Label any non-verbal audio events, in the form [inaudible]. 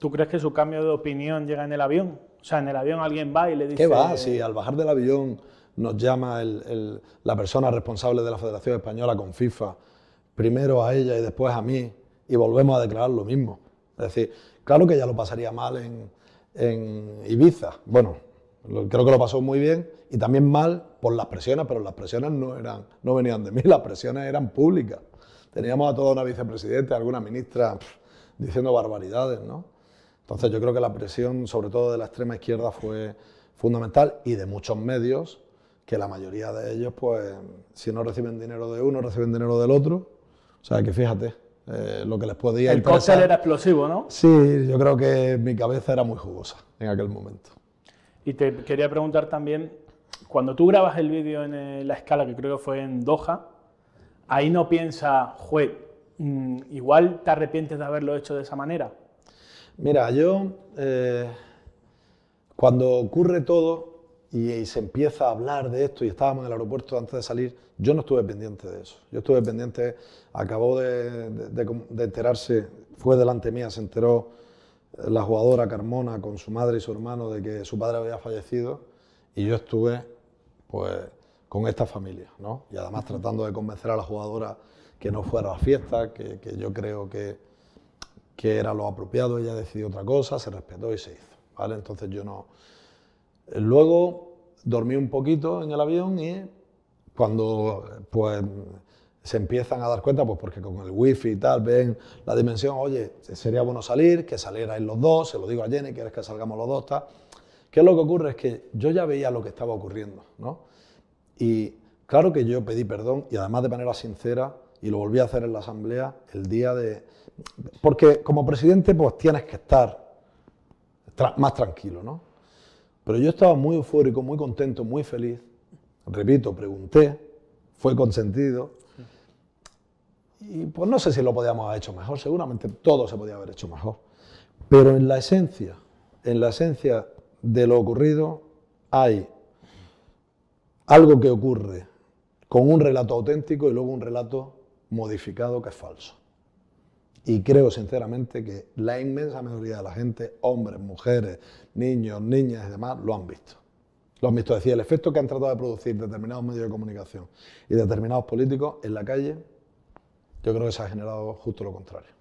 ¿Tú crees que su cambio de opinión llega en el avión? O sea, en el avión alguien va y le dice... ¿Qué va? Sí, al bajar del avión nos llama la persona responsable de la Federación Española con FIFA, primero a ella y después a mí, y volvemos a declarar lo mismo. Es decir, claro que ya lo pasaría mal en, Ibiza. Bueno, creo que lo pasó muy bien y también mal por las presiones, pero las presiones no, eran, no venían de mí, [laughs] las presiones eran públicas. Teníamos a toda una vicepresidenta, alguna ministra diciendo barbaridades, ¿no? Entonces yo creo que la presión, sobre todo de la extrema izquierda, fue fundamental y de muchos medios, que la mayoría de ellos, pues, si no reciben dinero de uno, reciben dinero del otro. O sea, que fíjate, eh, lo que les podía... El cóctel era explosivo, ¿no? Sí, yo creo que mi cabeza era muy jugosa en aquel momento. Y te quería preguntar también, cuando tú grabas el vídeo en eh, la escala, que creo que fue en Doha, ahí no piensa, jue, mm, igual te arrepientes de haberlo hecho de esa manera. Mira, yo eh, cuando ocurre todo y, se empieza a hablar de esto y estábamos en el aeropuerto antes de salir, yo no estuve pendiente de eso. Yo estuve pendiente, acabó de, enterarse, fue delante mía, se enteró eh, la jugadora Carmona con su madre y su hermano de que su padre había fallecido y yo estuve pues con esta familia, ¿no? Y además tratando de convencer a la jugadora que no fuera a la fiesta, que yo creo que que era lo apropiado, ella decidió otra cosa, se respetó y se hizo. ¿vale? Entonces yo no... Luego dormí un poquito en el avión y cuando pues se empiezan a dar cuenta, pues porque con el wifi y tal ven la dimensión, oye, sería bueno salir, que salierais los dos, se lo digo a Jenny, quieres que salgamos los dos, tal. ¿Qué es lo que ocurre? Es que yo ya veía lo que estaba ocurriendo, ¿no? Y claro que yo pedí perdón y además de manera sincera, y lo volví a hacer en la asamblea el día de... Porque como presidente pues tienes que estar más tranquilo, ¿no? Pero yo estaba muy eufórico, muy contento, muy feliz. Repito, pregunté, fue consentido. Y pues no sé si lo podíamos haber hecho mejor, seguramente todo se podía haber hecho mejor. Pero en la esencia, en la esencia de lo ocurrido hay algo que ocurre con un relato auténtico y luego un relato modificado que es falso. Y creo sinceramente que la inmensa mayoría de la gente, hombres, mujeres, niños, niñas y demás, lo han visto. Lo han visto. Decía el efecto que han tratado de producir determinados medios de comunicación y determinados políticos en la calle, yo creo que se ha generado justo lo contrario.